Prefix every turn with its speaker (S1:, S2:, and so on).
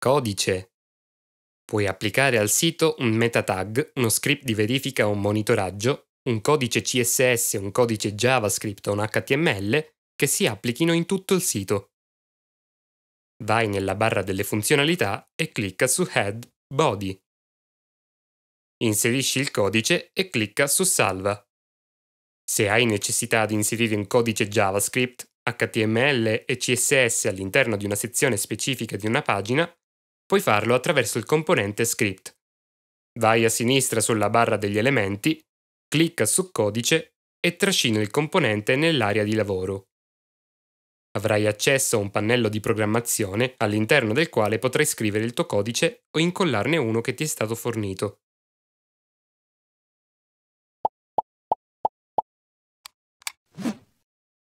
S1: codice. Puoi applicare al sito un meta tag, uno script di verifica o monitoraggio, un codice CSS, un codice JavaScript o un HTML che si applichino in tutto il sito. Vai nella barra delle funzionalità e clicca su Head Body. Inserisci il codice e clicca su Salva. Se hai necessità di inserire un codice JavaScript, HTML e CSS all'interno di una sezione specifica di una pagina, puoi farlo attraverso il componente script. Vai a sinistra sulla barra degli elementi, clicca su codice e trascina il componente nell'area di lavoro. Avrai accesso a un pannello di programmazione all'interno del quale potrai scrivere il tuo codice o incollarne uno che ti è stato fornito.